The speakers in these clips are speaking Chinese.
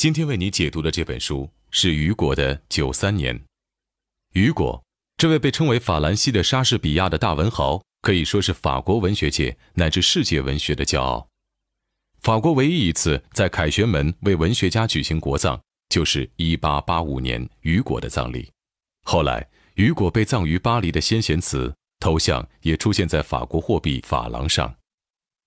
今天为你解读的这本书是雨果的《九三年》。雨果，这位被称为“法兰西的莎士比亚”的大文豪，可以说是法国文学界乃至世界文学的骄傲。法国唯一一次在凯旋门为文学家举行国葬，就是1885年雨果的葬礼。后来，雨果被葬于巴黎的先贤祠，头像也出现在法国货币法郎上。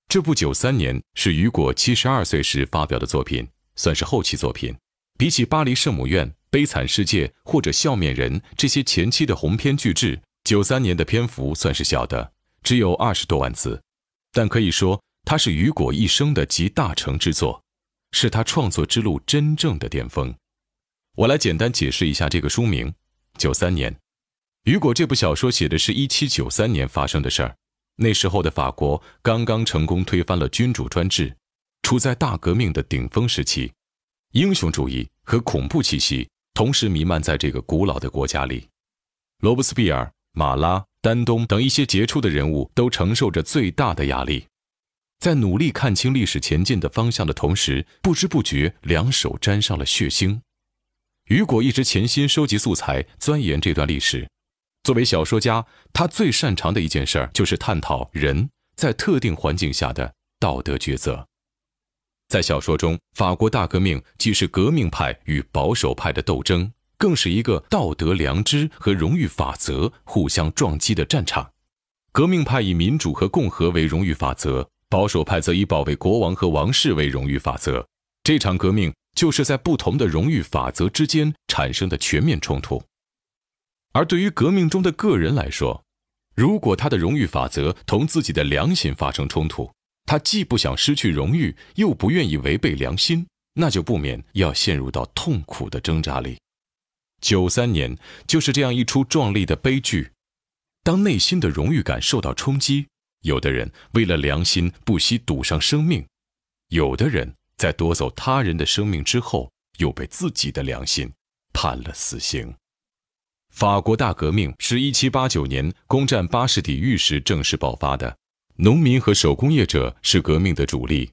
这部《九三年》是雨果72岁时发表的作品。算是后期作品，比起《巴黎圣母院》《悲惨世界》或者《笑面人》这些前期的鸿篇巨制，九三年的篇幅算是小的，只有二十多万字。但可以说，它是雨果一生的集大成之作，是他创作之路真正的巅峰。我来简单解释一下这个书名：九三年，雨果这部小说写的是一七九三年发生的事儿。那时候的法国刚刚成功推翻了君主专制。处在大革命的顶峰时期，英雄主义和恐怖气息同时弥漫在这个古老的国家里。罗伯斯庇尔、马拉、丹东等一些杰出的人物都承受着最大的压力，在努力看清历史前进的方向的同时，不知不觉两手沾上了血腥。雨果一直潜心收集素材，钻研这段历史。作为小说家，他最擅长的一件事儿就是探讨人在特定环境下的道德抉择。在小说中，法国大革命既是革命派与保守派的斗争，更是一个道德良知和荣誉法则互相撞击的战场。革命派以民主和共和为荣誉法则，保守派则以保卫国王和王室为荣誉法则。这场革命就是在不同的荣誉法则之间产生的全面冲突。而对于革命中的个人来说，如果他的荣誉法则同自己的良心发生冲突，他既不想失去荣誉，又不愿意违背良心，那就不免要陷入到痛苦的挣扎里。九三年就是这样一出壮丽的悲剧。当内心的荣誉感受到冲击，有的人为了良心不惜赌上生命；有的人在夺走他人的生命之后，又被自己的良心判了死刑。法国大革命是一七八九年攻占巴士底狱时正式爆发的。农民和手工业者是革命的主力，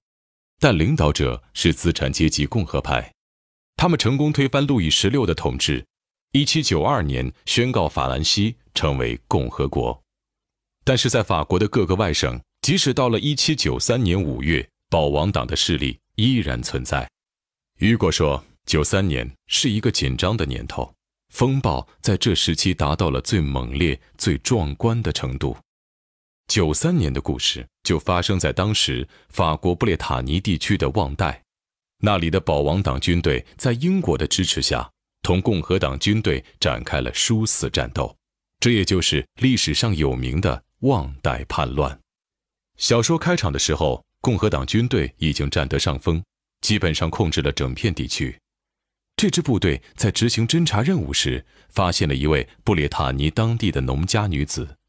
但领导者是资产阶级共和派。他们成功推翻路易十六的统治，1792年宣告法兰西成为共和国。但是在法国的各个外省，即使到了1793年5月，保王党的势力依然存在。雨果说：“93 年是一个紧张的年头，风暴在这时期达到了最猛烈、最壮观的程度。”九三年的故事就发生在当时法国布列塔尼地区的旺代，那里的保王党军队在英国的支持下，同共和党军队展开了殊死战斗，这也就是历史上有名的旺代叛乱。小说开场的时候，共和党军队已经占得上风，基本上控制了整片地区。这支部队在执行侦察任务时，发现了一位布列塔尼当地的农家女子。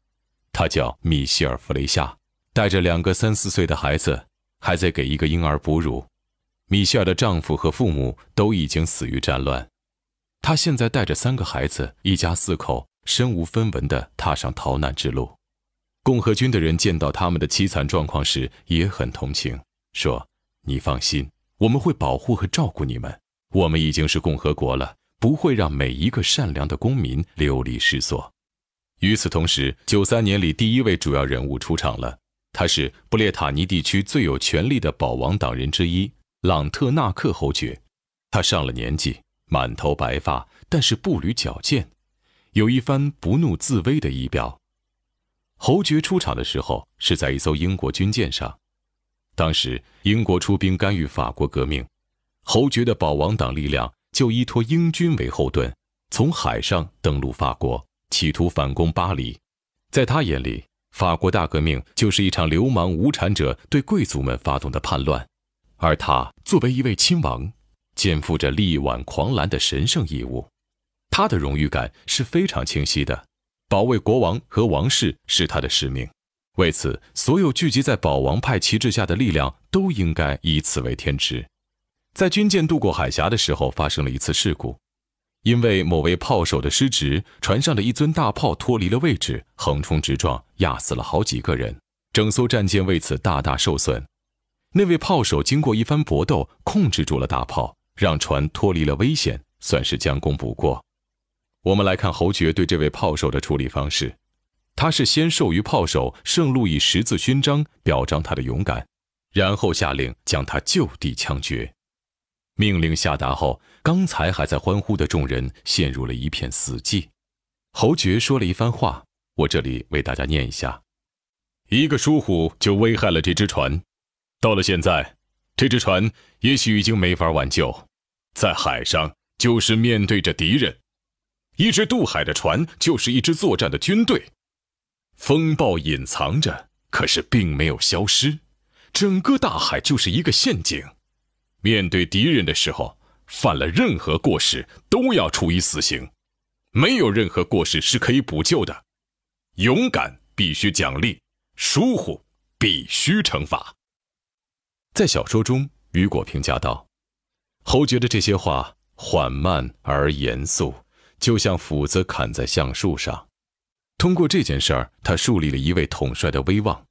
她叫米歇尔·弗雷夏，带着两个三四岁的孩子，还在给一个婴儿哺乳。米歇尔的丈夫和父母都已经死于战乱，她现在带着三个孩子，一家四口，身无分文地踏上逃难之路。共和军的人见到他们的凄惨状况时，也很同情，说：“你放心，我们会保护和照顾你们。我们已经是共和国了，不会让每一个善良的公民流离失所。”与此同时，九三年里第一位主要人物出场了。他是布列塔尼地区最有权力的保王党人之一——朗特纳克侯爵。他上了年纪，满头白发，但是步履矫健，有一番不怒自威的仪表。侯爵出场的时候是在一艘英国军舰上。当时英国出兵干预法国革命，侯爵的保王党力量就依托英军为后盾，从海上登陆法国。企图反攻巴黎，在他眼里，法国大革命就是一场流氓无产者对贵族们发动的叛乱，而他作为一位亲王，肩负着力挽狂澜的神圣义务。他的荣誉感是非常清晰的，保卫国王和王室是他的使命。为此，所有聚集在保王派旗帜下的力量都应该以此为天职。在军舰渡过海峡的时候，发生了一次事故。因为某位炮手的失职，船上的一尊大炮脱离了位置，横冲直撞，压死了好几个人，整艘战舰为此大大受损。那位炮手经过一番搏斗，控制住了大炮，让船脱离了危险，算是将功补过。我们来看侯爵对这位炮手的处理方式：他是先授予炮手圣路易十字勋章，表彰他的勇敢，然后下令将他就地枪决。命令下达后，刚才还在欢呼的众人陷入了一片死寂。侯爵说了一番话，我这里为大家念一下：一个疏忽就危害了这只船，到了现在，这只船也许已经没法挽救。在海上，就是面对着敌人，一只渡海的船就是一支作战的军队。风暴隐藏着，可是并没有消失，整个大海就是一个陷阱。面对敌人的时候，犯了任何过失都要处以死刑，没有任何过失是可以补救的。勇敢必须奖励，疏忽必须惩罚。在小说中，雨果评价道：“侯爵的这些话缓慢而严肃，就像斧子砍在橡树上。通过这件事儿，他树立了一位统帅的威望，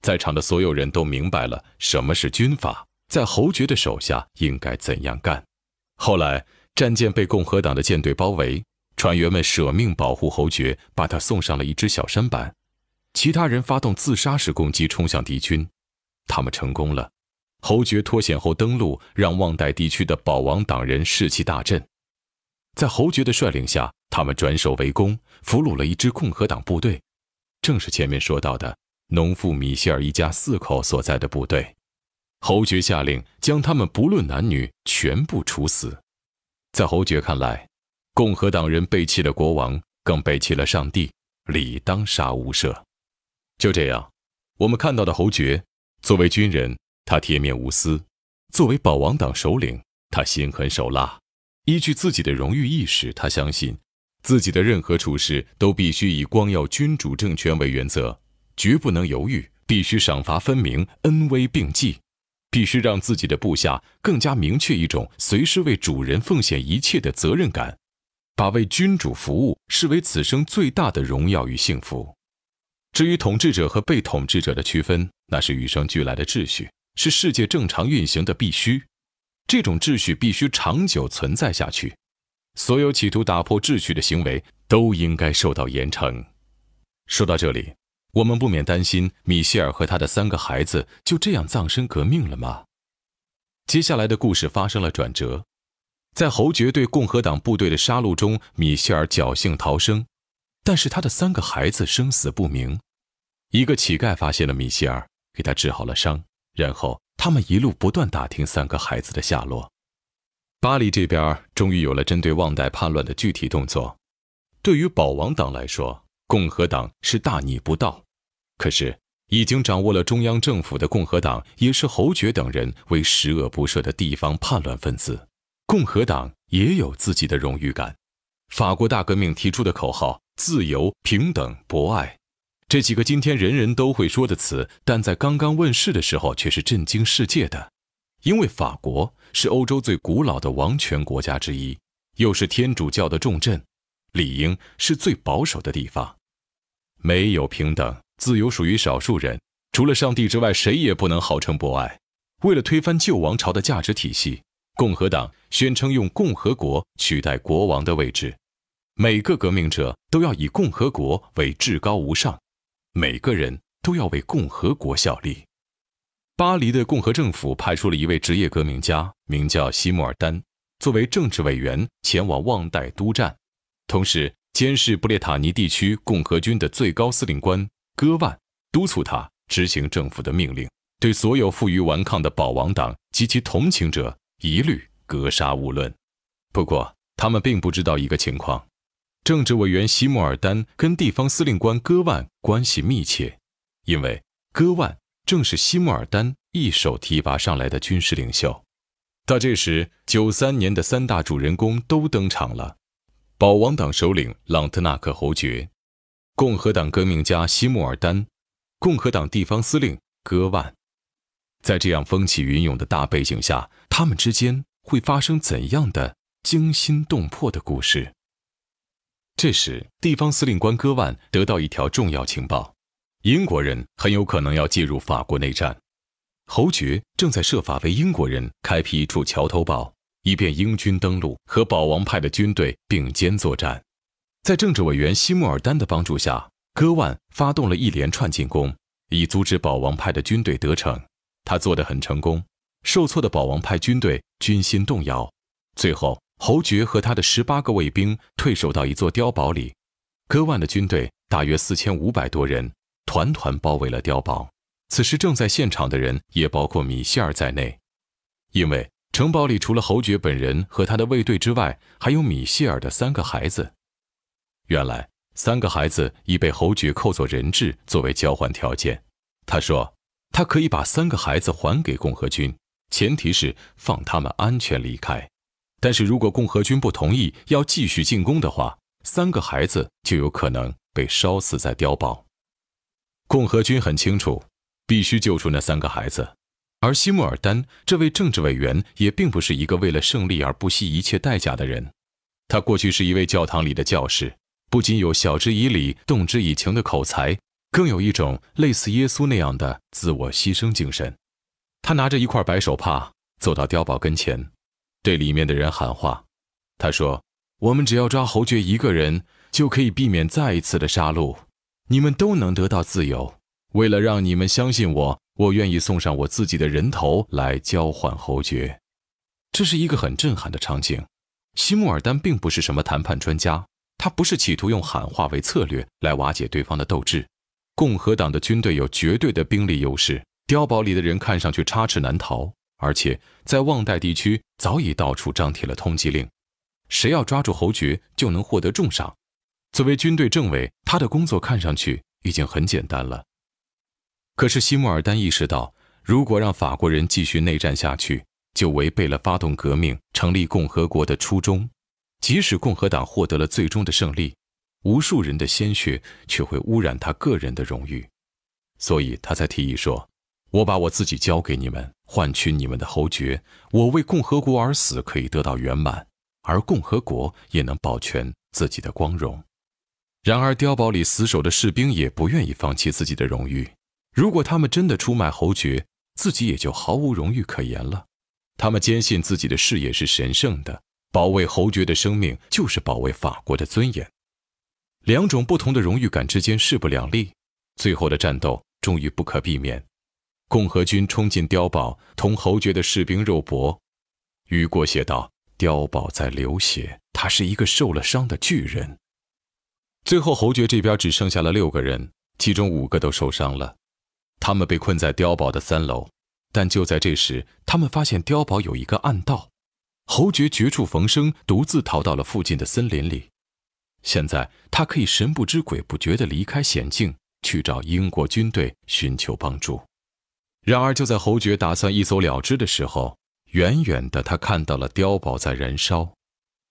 在场的所有人都明白了什么是军阀。”在侯爵的手下应该怎样干？后来战舰被共和党的舰队包围，船员们舍命保护侯爵，把他送上了一只小舢板。其他人发动自杀式攻击，冲向敌军，他们成功了。侯爵脱险后登陆，让旺代地区的保王党人士气大振。在侯爵的率领下，他们转守为攻，俘虏了一支共和党部队，正是前面说到的农妇米歇尔一家四口所在的部队。侯爵下令将他们不论男女全部处死。在侯爵看来，共和党人背弃了国王，更背弃了上帝，理当杀无赦。就这样，我们看到的侯爵，作为军人，他铁面无私；作为保王党首领，他心狠手辣。依据自己的荣誉意识，他相信自己的任何处事都必须以光耀君主政权为原则，绝不能犹豫，必须赏罚分明，恩威并济。必须让自己的部下更加明确一种随时为主人奉献一切的责任感，把为君主服务视为此生最大的荣耀与幸福。至于统治者和被统治者的区分，那是与生俱来的秩序，是世界正常运行的必须。这种秩序必须长久存在下去，所有企图打破秩序的行为都应该受到严惩。说到这里。我们不免担心米歇尔和他的三个孩子就这样葬身革命了吗？接下来的故事发生了转折，在侯爵对共和党部队的杀戮中，米歇尔侥幸逃生，但是他的三个孩子生死不明。一个乞丐发现了米歇尔，给他治好了伤，然后他们一路不断打听三个孩子的下落。巴黎这边终于有了针对旺代叛乱的具体动作。对于保王党来说，共和党是大逆不道。可是，已经掌握了中央政府的共和党，也是侯爵等人为十恶不赦的地方叛乱分子。共和党也有自己的荣誉感。法国大革命提出的口号“自由、平等、博爱”，这几个今天人人都会说的词，但在刚刚问世的时候却是震惊世界的。因为法国是欧洲最古老的王权国家之一，又是天主教的重镇，理应是最保守的地方。没有平等。自由属于少数人，除了上帝之外，谁也不能号称博爱。为了推翻旧王朝的价值体系，共和党宣称用共和国取代国王的位置。每个革命者都要以共和国为至高无上，每个人都要为共和国效力。巴黎的共和政府派出了一位职业革命家，名叫西穆尔丹，作为政治委员前往旺代督战，同时监视布列塔尼地区共和军的最高司令官。割腕，督促他执行政府的命令；对所有负隅顽抗的保王党及其同情者，一律格杀勿论。不过，他们并不知道一个情况：政治委员西穆尔丹跟地方司令官割腕关系密切，因为割腕正是西穆尔丹一手提拔上来的军事领袖。到这时，九三年的三大主人公都登场了：保王党首领朗特纳克侯爵。共和党革命家西穆尔丹，共和党地方司令戈万，在这样风起云涌的大背景下，他们之间会发生怎样的惊心动魄的故事？这时，地方司令官戈万得到一条重要情报：英国人很有可能要介入法国内战。侯爵正在设法为英国人开辟一处桥头堡，以便英军登陆和保王派的军队并肩作战。在政治委员西穆尔丹的帮助下，戈万发动了一连串进攻，以阻止保王派的军队得逞。他做得很成功，受挫的保王派军队军心动摇。最后，侯爵和他的十八个卫兵退守到一座碉堡里，戈万的军队大约四千五百多人，团团包围了碉堡。此时正在现场的人也包括米歇尔在内，因为城堡里除了侯爵本人和他的卫队之外，还有米歇尔的三个孩子。原来三个孩子已被侯爵扣作人质，作为交换条件。他说，他可以把三个孩子还给共和军，前提是放他们安全离开。但是如果共和军不同意，要继续进攻的话，三个孩子就有可能被烧死在碉堡。共和军很清楚，必须救出那三个孩子。而西穆尔丹这位政治委员也并不是一个为了胜利而不惜一切代价的人。他过去是一位教堂里的教士。不仅有晓之以理、动之以情的口才，更有一种类似耶稣那样的自我牺牲精神。他拿着一块白手帕走到碉堡跟前，对里面的人喊话：“他说，我们只要抓侯爵一个人，就可以避免再一次的杀戮，你们都能得到自由。为了让你们相信我，我愿意送上我自己的人头来交换侯爵。”这是一个很震撼的场景。西穆尔丹并不是什么谈判专家。他不是企图用喊话为策略来瓦解对方的斗志，共和党的军队有绝对的兵力优势。碉堡里的人看上去插翅难逃，而且在旺代地区早已到处张贴了通缉令，谁要抓住侯爵就能获得重赏。作为军队政委，他的工作看上去已经很简单了。可是西穆尔丹意识到，如果让法国人继续内战下去，就违背了发动革命、成立共和国的初衷。即使共和党获得了最终的胜利，无数人的鲜血却会污染他个人的荣誉，所以他才提议说：“我把我自己交给你们，换取你们的侯爵。我为共和国而死，可以得到圆满，而共和国也能保全自己的光荣。”然而，碉堡里死守的士兵也不愿意放弃自己的荣誉。如果他们真的出卖侯爵，自己也就毫无荣誉可言了。他们坚信自己的事业是神圣的。保卫侯爵的生命就是保卫法国的尊严，两种不同的荣誉感之间势不两立，最后的战斗终于不可避免。共和军冲进碉堡，同侯爵的士兵肉搏。雨果写道：“碉堡在流血，他是一个受了伤的巨人。”最后，侯爵这边只剩下了六个人，其中五个都受伤了，他们被困在碉堡的三楼。但就在这时，他们发现碉堡有一个暗道。侯爵绝处逢生，独自逃到了附近的森林里。现在，他可以神不知鬼不觉地离开险境，去找英国军队寻求帮助。然而，就在侯爵打算一走了之的时候，远远的他看到了碉堡在燃烧。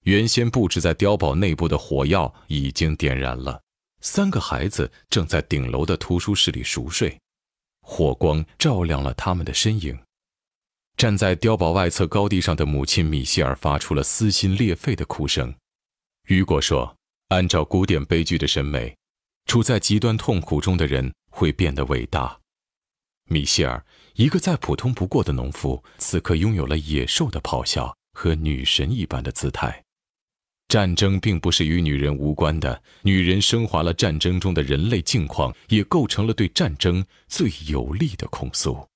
原先布置在碉堡内部的火药已经点燃了。三个孩子正在顶楼的图书室里熟睡，火光照亮了他们的身影。站在碉堡外侧高地上的母亲米歇尔发出了撕心裂肺的哭声。雨果说：“按照古典悲剧的审美，处在极端痛苦中的人会变得伟大。”米歇尔，一个再普通不过的农夫，此刻拥有了野兽的咆哮和女神一般的姿态。战争并不是与女人无关的，女人升华了战争中的人类境况，也构成了对战争最有力的控诉。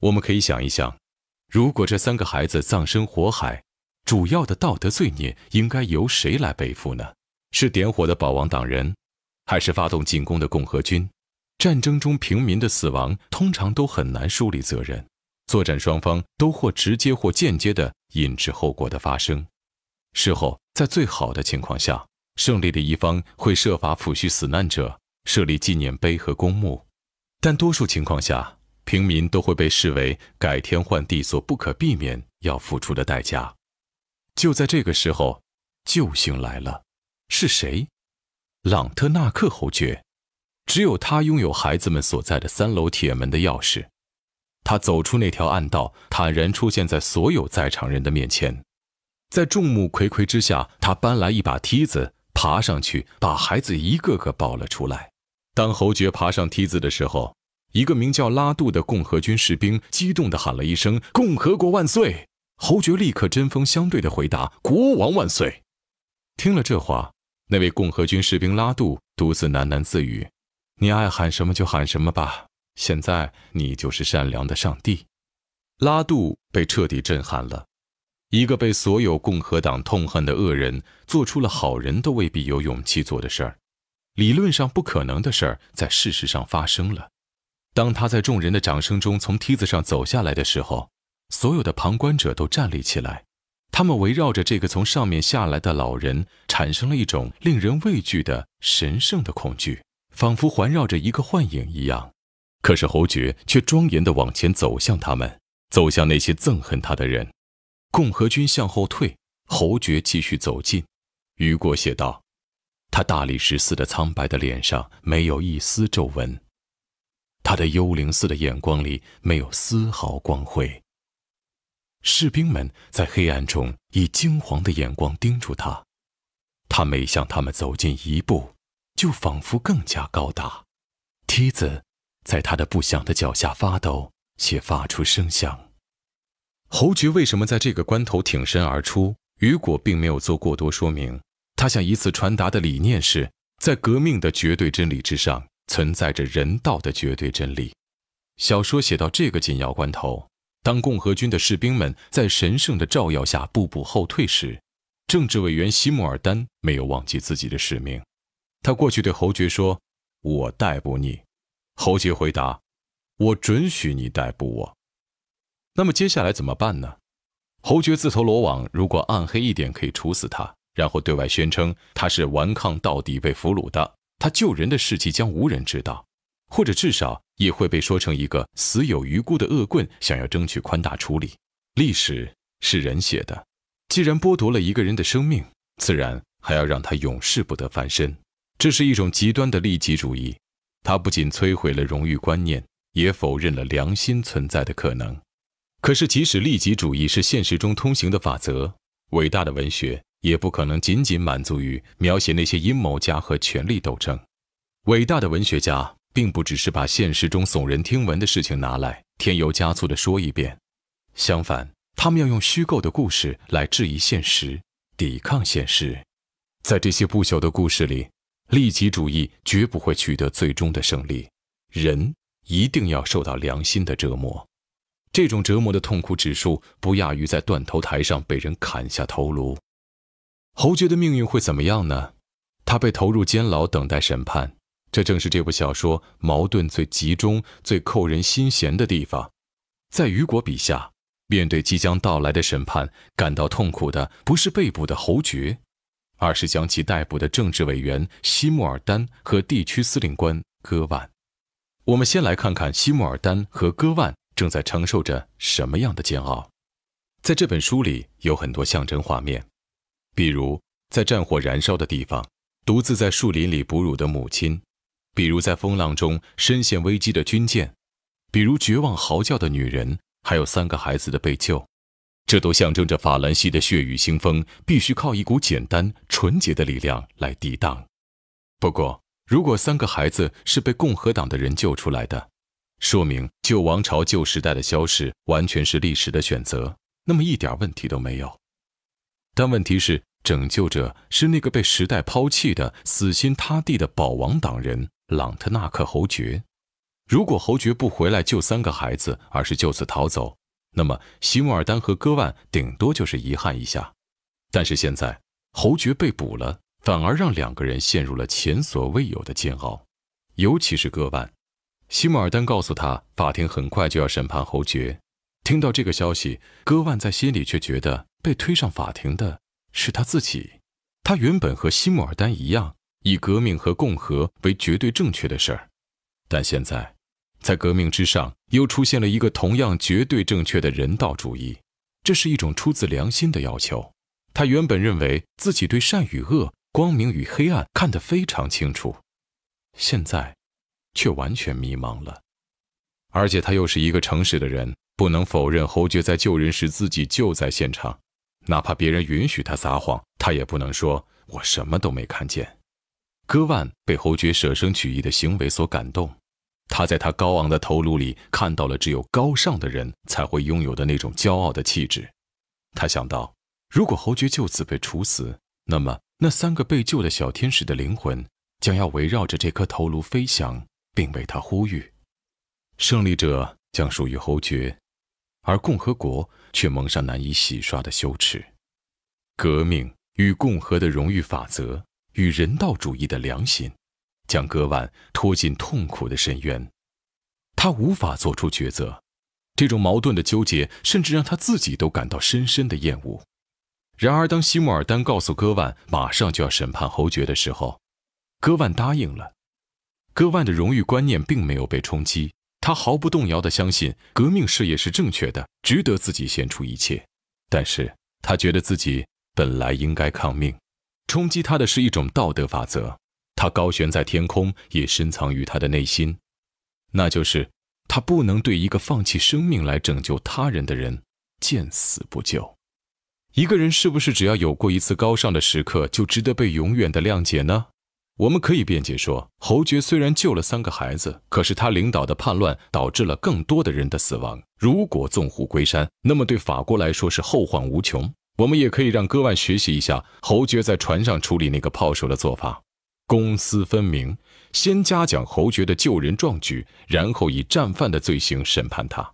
我们可以想一想。如果这三个孩子葬身火海，主要的道德罪孽应该由谁来背负呢？是点火的保王党人，还是发动进攻的共和军？战争中平民的死亡通常都很难梳理责任，作战双方都或直接或间接的引致后果的发生。事后，在最好的情况下，胜利的一方会设法抚恤死难者，设立纪念碑和公墓，但多数情况下。平民都会被视为改天换地所不可避免要付出的代价。就在这个时候，救星来了，是谁？朗特纳克侯爵，只有他拥有孩子们所在的三楼铁门的钥匙。他走出那条暗道，坦然出现在所有在场人的面前，在众目睽睽之下，他搬来一把梯子，爬上去，把孩子一个个抱了出来。当侯爵爬上梯子的时候。一个名叫拉杜的共和军士兵激动地喊了一声：“共和国万岁！”侯爵立刻针锋相对地回答：“国王万岁！”听了这话，那位共和军士兵拉杜独自喃喃自语：“你爱喊什么就喊什么吧。现在你就是善良的上帝。”拉杜被彻底震撼了。一个被所有共和党痛恨的恶人，做出了好人都未必有勇气做的事儿，理论上不可能的事儿，在事实上发生了。当他在众人的掌声中从梯子上走下来的时候，所有的旁观者都站立起来，他们围绕着这个从上面下来的老人，产生了一种令人畏惧的神圣的恐惧，仿佛环绕着一个幻影一样。可是侯爵却庄严地往前走向他们，走向那些憎恨他的人。共和军向后退，侯爵继续走近。雨果写道：“他大理石似的苍白的脸上没有一丝皱纹。”他的幽灵似的眼光里没有丝毫光辉。士兵们在黑暗中以惊惶的眼光盯住他，他每向他们走近一步，就仿佛更加高大。梯子在他的不响的脚下发抖，且发出声响。侯爵为什么在这个关头挺身而出？雨果并没有做过多说明。他想以此传达的理念是在革命的绝对真理之上。存在着人道的绝对真理。小说写到这个紧要关头，当共和军的士兵们在神圣的照耀下步步后退时，政治委员西穆尔丹没有忘记自己的使命。他过去对侯爵说：“我逮捕你。”侯爵回答：“我准许你逮捕我。”那么接下来怎么办呢？侯爵自投罗网。如果暗黑一点，可以处死他，然后对外宣称他是顽抗到底被俘虏的。他救人的事迹将无人知道，或者至少也会被说成一个死有余辜的恶棍，想要争取宽大处理。历史是人写的，既然剥夺了一个人的生命，自然还要让他永世不得翻身。这是一种极端的利己主义，它不仅摧毁了荣誉观念，也否认了良心存在的可能。可是，即使利己主义是现实中通行的法则，伟大的文学。也不可能仅仅满足于描写那些阴谋家和权力斗争。伟大的文学家并不只是把现实中耸人听闻的事情拿来添油加醋地说一遍，相反，他们要用虚构的故事来质疑现实，抵抗现实。在这些不朽的故事里，利己主义绝不会取得最终的胜利。人一定要受到良心的折磨，这种折磨的痛苦指数不亚于在断头台上被人砍下头颅。侯爵的命运会怎么样呢？他被投入监牢，等待审判。这正是这部小说矛盾最集中、最扣人心弦的地方。在雨果笔下，面对即将到来的审判，感到痛苦的不是被捕的侯爵，而是将其逮捕的政治委员西穆尔丹和地区司令官戈万。我们先来看看西穆尔丹和戈万正在承受着什么样的煎熬。在这本书里，有很多象征画面。比如，在战火燃烧的地方，独自在树林里哺乳的母亲；比如，在风浪中深陷危机的军舰；比如绝望嚎叫的女人，还有三个孩子的被救，这都象征着法兰西的血雨腥风，必须靠一股简单纯洁的力量来抵挡。不过，如果三个孩子是被共和党的人救出来的，说明旧王朝旧时代的消逝完全是历史的选择，那么一点问题都没有。但问题是，拯救者是那个被时代抛弃的死心塌地的保王党人朗特纳克侯爵。如果侯爵不回来救三个孩子，而是就此逃走，那么西穆尔丹和戈万顶多就是遗憾一下。但是现在侯爵被捕了，反而让两个人陷入了前所未有的煎熬，尤其是戈万。西穆尔丹告诉他，法庭很快就要审判侯爵。听到这个消息，戈万在心里却觉得。被推上法庭的是他自己。他原本和西穆尔丹一样，以革命和共和为绝对正确的事儿，但现在，在革命之上又出现了一个同样绝对正确的人道主义。这是一种出自良心的要求。他原本认为自己对善与恶、光明与黑暗看得非常清楚，现在却完全迷茫了。而且他又是一个诚实的人，不能否认侯爵在救人时自己就在现场。哪怕别人允许他撒谎，他也不能说我什么都没看见。戈万被侯爵舍生取义的行为所感动，他在他高昂的头颅里看到了只有高尚的人才会拥有的那种骄傲的气质。他想到，如果侯爵就此被处死，那么那三个被救的小天使的灵魂将要围绕着这颗头颅飞翔，并为他呼吁：胜利者将属于侯爵。而共和国却蒙上难以洗刷的羞耻，革命与共和的荣誉法则与人道主义的良心，将戈万拖进痛苦的深渊。他无法做出抉择，这种矛盾的纠结甚至让他自己都感到深深的厌恶。然而，当西穆尔丹告诉戈万马上就要审判侯爵的时候，戈万答应了。戈万的荣誉观念并没有被冲击。他毫不动摇地相信革命事业是正确的，值得自己献出一切。但是，他觉得自己本来应该抗命。冲击他的是一种道德法则，他高悬在天空，也深藏于他的内心。那就是，他不能对一个放弃生命来拯救他人的人见死不救。一个人是不是只要有过一次高尚的时刻，就值得被永远的谅解呢？我们可以辩解说，侯爵虽然救了三个孩子，可是他领导的叛乱导致了更多的人的死亡。如果纵虎归山，那么对法国来说是后患无穷。我们也可以让戈万学习一下侯爵在船上处理那个炮手的做法，公私分明。先嘉奖侯爵的救人壮举，然后以战犯的罪行审判他。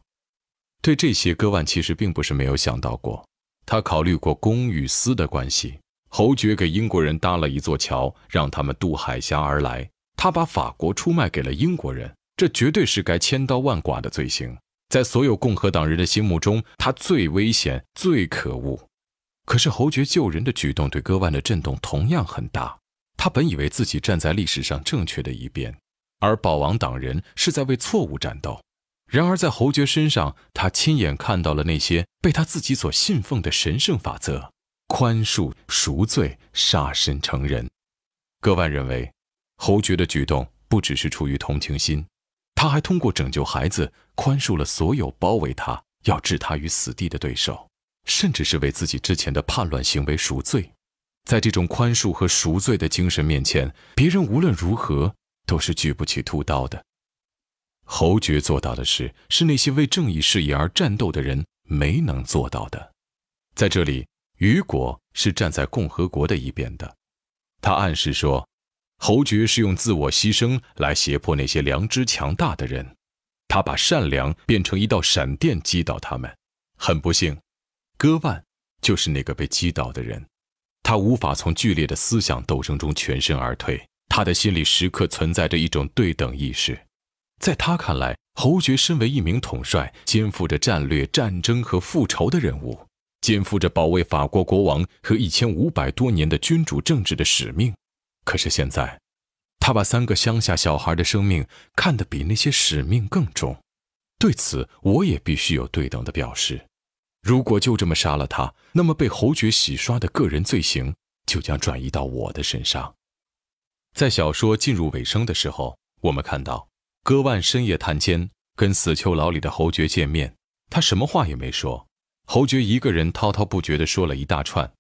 对这些，戈万其实并不是没有想到过，他考虑过公与私的关系。侯爵给英国人搭了一座桥，让他们渡海峡而来。他把法国出卖给了英国人，这绝对是该千刀万剐的罪行。在所有共和党人的心目中，他最危险、最可恶。可是侯爵救人的举动对戈万的震动同样很大。他本以为自己站在历史上正确的一边，而保王党人是在为错误战斗。然而在侯爵身上，他亲眼看到了那些被他自己所信奉的神圣法则。宽恕、赎罪、杀身成仁。戈万认为，侯爵的举动不只是出于同情心，他还通过拯救孩子，宽恕了所有包围他、要置他于死地的对手，甚至是为自己之前的叛乱行为赎罪。在这种宽恕和赎罪的精神面前，别人无论如何都是举不起屠刀的。侯爵做到的事，是那些为正义事业而战斗的人没能做到的。在这里。雨果是站在共和国的一边的，他暗示说，侯爵是用自我牺牲来胁迫那些良知强大的人，他把善良变成一道闪电击倒他们。很不幸，戈万就是那个被击倒的人，他无法从剧烈的思想斗争中全身而退。他的心里时刻存在着一种对等意识，在他看来，侯爵身为一名统帅，肩负着战略、战争和复仇的任务。肩负着保卫法国国王和一千五百多年的君主政治的使命，可是现在，他把三个乡下小孩的生命看得比那些使命更重。对此，我也必须有对等的表示。如果就这么杀了他，那么被侯爵洗刷的个人罪行就将转移到我的身上。在小说进入尾声的时候，我们看到戈万深夜探监，跟死囚牢里的侯爵见面，他什么话也没说。侯爵一个人滔滔不绝地说了一大串，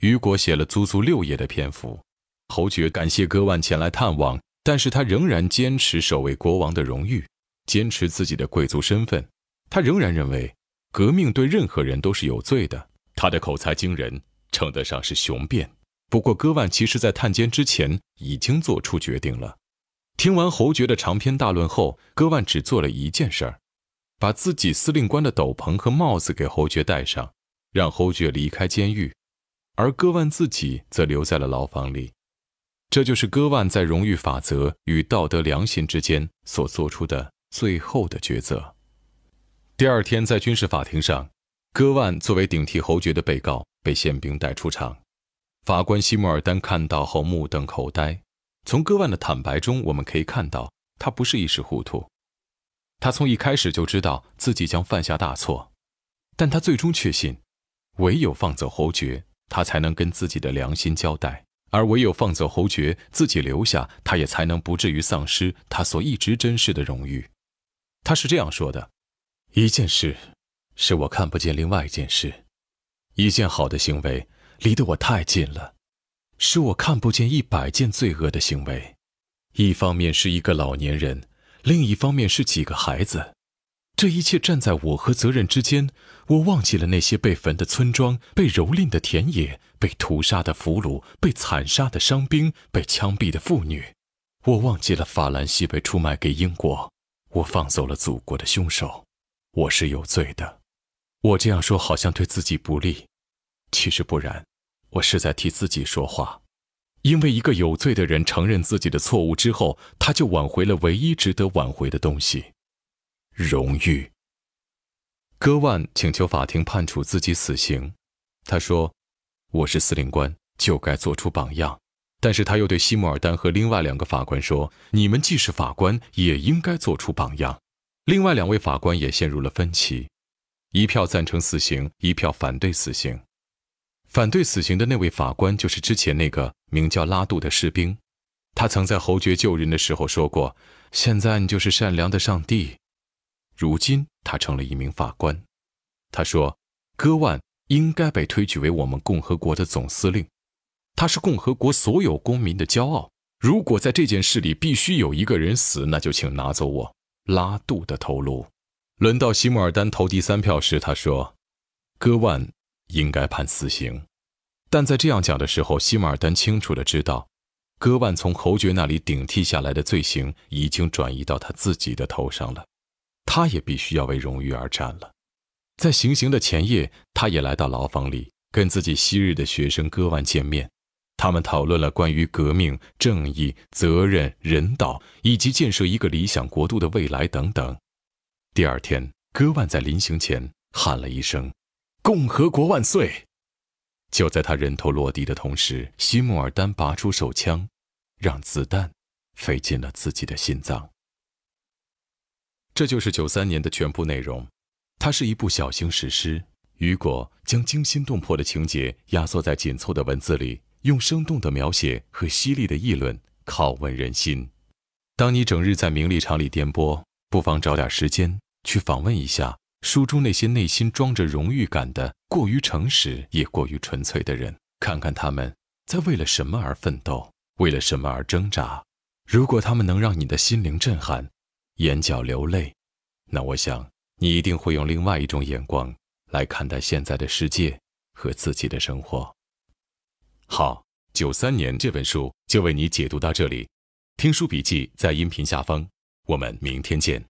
雨果写了足足六页的篇幅。侯爵感谢戈万前来探望，但是他仍然坚持守卫国王的荣誉，坚持自己的贵族身份。他仍然认为革命对任何人都是有罪的。他的口才惊人，称得上是雄辩。不过，戈万其实在探监之前已经做出决定了。听完侯爵的长篇大论后，戈万只做了一件事儿。把自己司令官的斗篷和帽子给侯爵戴上，让侯爵离开监狱，而戈万自己则留在了牢房里。这就是戈万在荣誉法则与道德良心之间所做出的最后的抉择。第二天，在军事法庭上，戈万作为顶替侯爵的被告被宪兵带出场。法官西穆尔丹看到后目瞪口呆。从戈万的坦白中，我们可以看到他不是一时糊涂。他从一开始就知道自己将犯下大错，但他最终确信，唯有放走侯爵，他才能跟自己的良心交代；而唯有放走侯爵，自己留下，他也才能不至于丧失他所一直珍视的荣誉。他是这样说的：一件事是我看不见，另外一件事，一件好的行为离得我太近了，是我看不见一百件罪恶的行为。一方面是一个老年人。另一方面是几个孩子，这一切站在我和责任之间，我忘记了那些被焚的村庄、被蹂躏的田野、被屠杀的俘虏、被惨杀的伤兵、被枪毙的妇女，我忘记了法兰西被出卖给英国，我放走了祖国的凶手，我是有罪的。我这样说好像对自己不利，其实不然，我是在替自己说话。因为一个有罪的人承认自己的错误之后，他就挽回了唯一值得挽回的东西——荣誉。戈万请求法庭判处自己死刑，他说：“我是司令官，就该做出榜样。”但是他又对西莫尔丹和另外两个法官说：“你们既是法官，也应该做出榜样。”另外两位法官也陷入了分歧，一票赞成死刑，一票反对死刑。反对死刑的那位法官就是之前那个。名叫拉杜的士兵，他曾在侯爵救人的时候说过：“现在你就是善良的上帝。”如今他成了一名法官。他说：“戈万应该被推举为我们共和国的总司令，他是共和国所有公民的骄傲。如果在这件事里必须有一个人死，那就请拿走我拉杜的头颅。”轮到西穆尔丹投第三票时，他说：“戈万应该判死刑。”但在这样讲的时候，西马尔丹清楚的知道，戈万从侯爵那里顶替下来的罪行已经转移到他自己的头上了，他也必须要为荣誉而战了。在行刑的前夜，他也来到牢房里跟自己昔日的学生戈万见面，他们讨论了关于革命、正义、责任、人道以及建设一个理想国度的未来等等。第二天，戈万在临行前喊了一声：“共和国万岁！”就在他人头落地的同时，西穆尔丹拔出手枪，让子弹飞进了自己的心脏。这就是九三年的全部内容，它是一部小型史诗。雨果将惊心动魄的情节压缩在紧凑的文字里，用生动的描写和犀利的议论拷问人心。当你整日在名利场里颠簸，不妨找点时间去访问一下。书中那些内心装着荣誉感的、过于诚实也过于纯粹的人，看看他们在为了什么而奋斗，为了什么而挣扎。如果他们能让你的心灵震撼，眼角流泪，那我想你一定会用另外一种眼光来看待现在的世界和自己的生活。好，九三年这本书就为你解读到这里。听书笔记在音频下方，我们明天见。